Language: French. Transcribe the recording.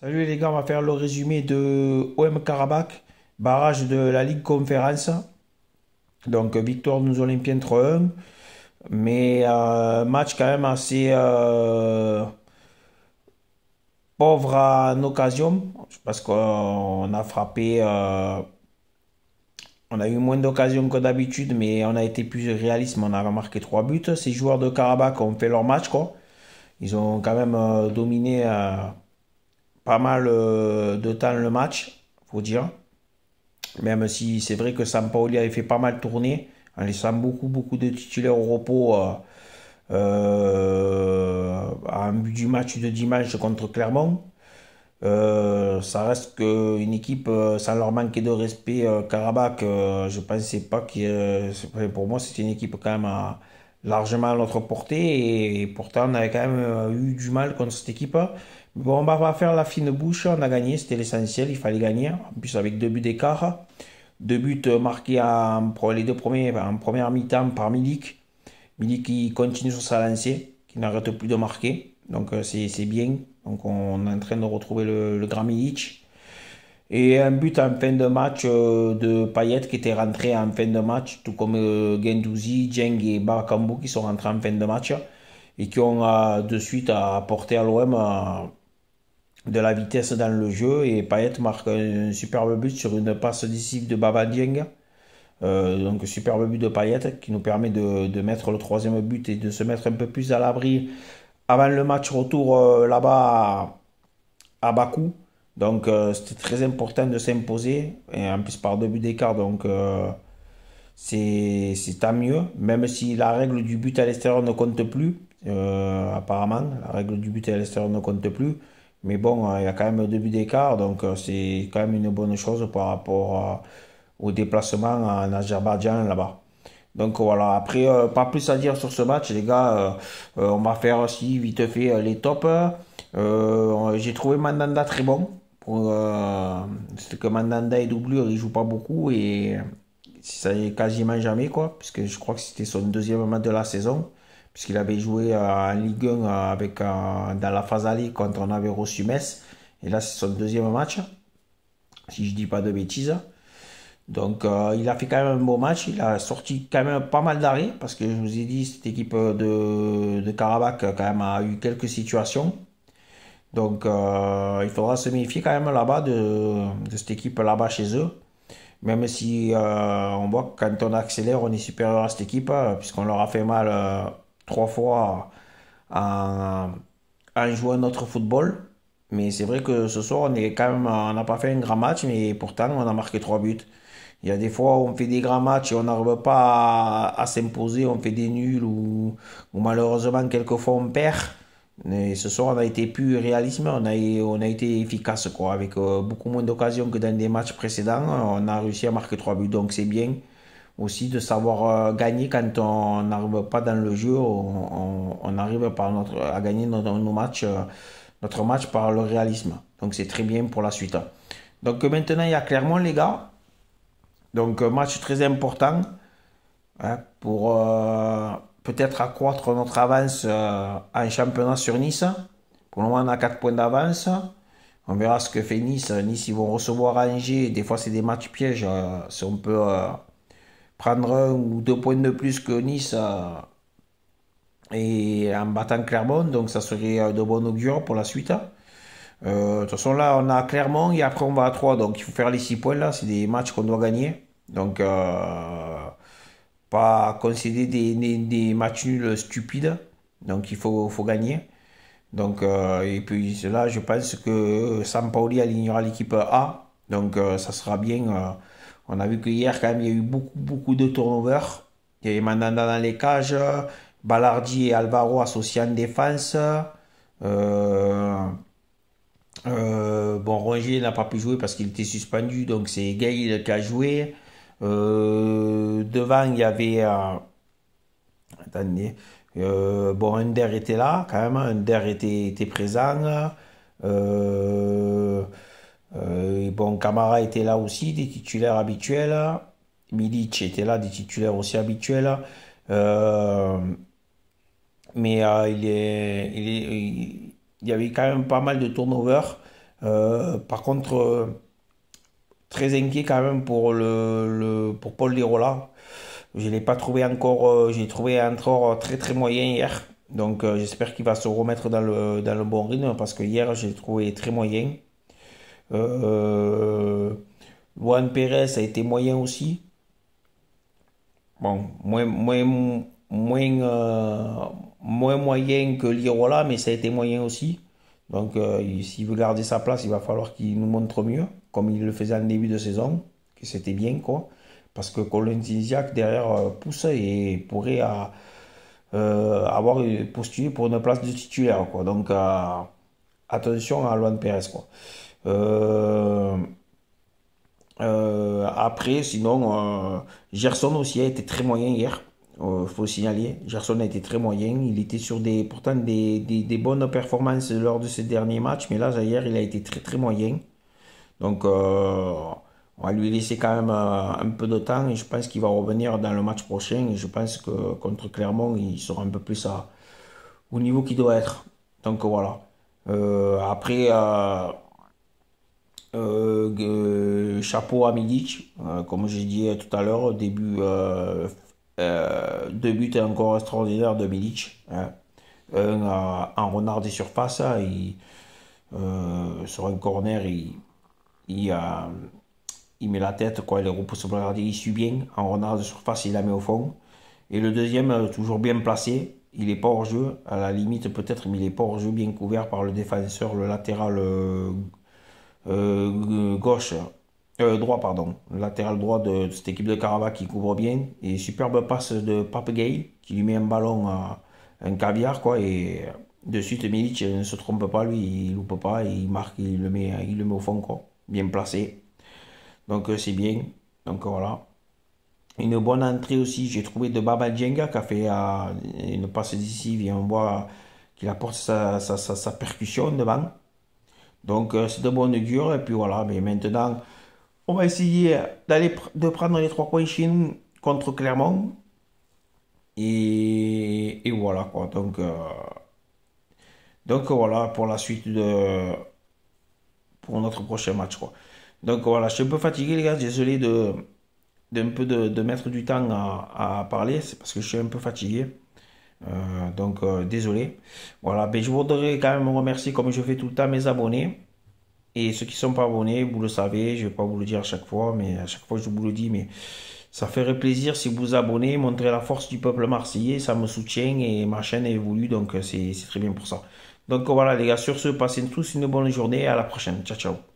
Salut les gars, on va faire le résumé de OM Karabakh, barrage de la Ligue Conférence. Donc victoire de nos Olympiens 3-1, mais euh, match quand même assez euh, pauvre en occasion, parce qu'on a frappé, euh, on a eu moins d'occasions que d'habitude, mais on a été plus réaliste, on a marqué 3 buts. Ces joueurs de Karabakh ont fait leur match, quoi. Ils ont quand même dominé pas mal euh, de temps le match, faut dire. Même si c'est vrai que Sampaoli avait fait pas mal tourner, en laissant beaucoup, beaucoup de titulaires au repos en euh, euh, but du match de dimanche contre Clermont. ça reste qu'une équipe, sans leur manquer de respect, Karabakh, je pensais pas que. pour moi, c'était une équipe quand même largement à notre portée. et, pourtant, on avait quand même eu du mal contre cette équipe. Bon, on va faire la fine bouche. On a gagné, c'était l'essentiel. Il fallait gagner. En plus, avec deux buts d'écart. Deux buts euh, marqués en, les deux premiers, en première mi-temps par Milik. Milik qui continue sur sa lancée, qui n'arrête plus de marquer. Donc, euh, c'est bien. Donc, on est en train de retrouver le, le grand Et un but en fin de match euh, de Payet qui était rentré en fin de match, tout comme Gendouzi, Djeng et Bakambu qui sont rentrés en fin de match et qui ont de suite apporté à l'OM de la vitesse dans le jeu et Payet marque un superbe but sur une passe décisive de Baba Dieng. Euh, donc superbe but de Payet qui nous permet de, mettre le troisième but et de se mettre un peu plus à l'abri avant le match retour euh, là-bas à, Bakou. Donc euh, c'était très important de s'imposer et en plus par deux buts d'écart donc c'est tant mieux même si la règle du but à l'extérieur ne compte plus apparemment la règle du but à l'extérieur ne compte plus mais bon, hein, il y a quand même un début d'écart, donc euh, c'est quand même une bonne chose par rapport euh, au déplacement en Azerbaïdjan là-bas. Donc voilà, après, euh, pas plus à dire sur ce match, les gars. on va faire aussi vite fait les tops. J'ai trouvé Mandanda très bon. C'est que Mandanda est doublure, il joue pas beaucoup et ça est quasiment jamais, quoi. Puisque je crois que c'était son deuxième match de la saison puisqu'il avait joué euh, en Ligue 1 euh, avec, euh, dans la phase aller quand on avait reçu Metz. Et là, c'est son deuxième match, si je ne dis pas de bêtises. Donc, il a fait quand même un beau match. Il a sorti quand même pas mal d'arrêts parce que je vous ai dit, cette équipe de, de Karabakh quand même a eu quelques situations. Donc, il faudra se méfier quand même là-bas de, cette équipe là-bas chez eux. Même si on voit que quand on accélère, on est supérieur à cette équipe puisqu'on leur a fait mal trois fois en, jouer jouant notre football. Mais c'est vrai que ce soir, on est quand même, on n'a pas fait un grand match, mais pourtant, on a marqué trois buts. Il y a des fois où on fait des grands matchs et on n'arrive pas à, s'imposer, on fait des nuls ou, malheureusement, quelquefois, on perd. Mais ce soir, on a été plus réaliste, on a, on a été efficace, quoi, avec euh, beaucoup moins d'occasions que dans des matchs précédents. On a réussi à marquer trois buts, donc c'est bien aussi de savoir euh, gagner quand on n'arrive pas dans le jeu, on, arrive par notre, à gagner notre, nos euh, notre match par le réalisme. Donc c'est très bien pour la suite. Donc maintenant il y a clairement les gars. Donc euh, match très important hein, pour peut-être accroître notre avance en championnat sur Nice. Pour le moment on a 4 points d'avance. On verra ce que fait Nice. Nice ils vont recevoir Angers. Des fois c'est des matchs pièges. si on peut prendre un ou deux points de plus que Nice et en battant Clermont, donc ça serait euh, de bon augure pour la suite. Hein. Euh, de toute façon, là, on a Clermont et après on va à 3, donc il faut faire les 6 points là, c'est des matchs qu'on doit gagner. Donc, euh, pas concéder des, matchs nuls stupides, donc il faut, faut gagner. Donc, et puis là, je pense que Sampaoli alignera l'équipe A, donc ça sera bien on a vu que hier, quand même, il y a eu beaucoup, beaucoup de turnovers. Il y avait Mandanda dans les cages, Ballardi et Alvaro associés en défense. Euh, euh, bon, Roger n'a pas pu jouer parce qu'il était suspendu, donc c'est Gaïl qui a joué. Euh, devant, il y avait. attendez. bon, Under était là, quand même. Under était, était présent. Euh, bon, Camara était là aussi, des titulaires habituels. Milic était là, des titulaires aussi habituels. Euh, mais euh, il, y avait quand même pas mal de turnover. Euh, par contre, très inquiet quand même pour, Paul Lirola. Je ne l'ai pas trouvé encore, j'ai trouvé encore très très moyen hier. Donc j'espère qu'il va se remettre dans le, dans le bon rythme parce que hier j'ai trouvé très moyen. Euh, euh, Juan Pérez a été moyen aussi. Bon, moins, moins, moins, euh, moins moyen que Lirola, mais ça a été moyen aussi. Donc, euh, s'il veut garder sa place, il va falloir qu'il nous montre mieux, comme il le faisait en début de saison, que c'était bien, quoi. Parce que Colin Zinziak, derrière, pousse et pourrait avoir postulé pour une place de titulaire, quoi. Donc, attention à Juan Perez quoi. Euh, euh, après, sinon, euh, Gerson aussi a été très moyen hier. Il faut signaler, Gerson a été très moyen. Il était sur des, pourtant des, bonnes performances lors de ces derniers matchs, mais là, hier, il a été très très moyen. Donc, on va lui laisser quand même un peu de temps et je pense qu'il va revenir dans le match prochain. Et je pense que contre Clermont, il sera un peu plus à, au niveau qu'il doit être. Donc, voilà. Euh, après euh, chapeau à Milic euh, comme j'ai dit tout à l'heure, début, euh, deux buts encore extraordinaire de Milic hein. Un en renard des surfaces, hein, sur un corner, il, met la tête, quoi, il repousse regarder il suit bien. En renard de surface, il la met au fond. Et le deuxième, toujours bien placé, il est pas hors jeu, à la limite peut-être, mais il est pas hors jeu bien couvert par le défenseur, le latéral euh, gauche, euh, droit, pardon, latéral droit de, cette équipe de Caraba qui couvre bien. Et superbe passe de Pape qui lui met un ballon à un caviar, quoi. Et de suite, Milic ne se trompe pas, lui, il loupe pas, il marque, il le met, il le met au fond, quoi. Bien placé. Donc euh, c'est bien. Donc voilà. Une bonne entrée aussi, j'ai trouvé de Baba Jenga qui a fait une passe d'ici on voit qu'il apporte sa, sa, sa, sa percussion devant. Donc euh, c'est de bonne augure Et puis voilà, mais maintenant, on va essayer d'aller de prendre les trois points chez contre Clermont. Et, et voilà quoi. Donc, euh, donc voilà pour la suite de pour notre prochain match quoi. Donc voilà, je suis un peu fatigué les gars, désolé de d'un peu de, mettre du temps à, à parler, c'est parce que je suis un peu fatigué. Euh, donc euh, désolé. Voilà, mais ben, je voudrais quand même remercier comme je fais tout le temps mes abonnés. Et ceux qui ne sont pas abonnés, vous le savez, je ne vais pas vous le dire à chaque fois, mais à chaque fois je vous le dis, mais ça ferait plaisir si vous vous abonnez, montrez la force du peuple marseillais, ça me soutient et ma chaîne évolue, donc euh, c'est très bien pour ça. Donc voilà les gars, sur ce, passez tous une bonne journée et à la prochaine. Ciao ciao.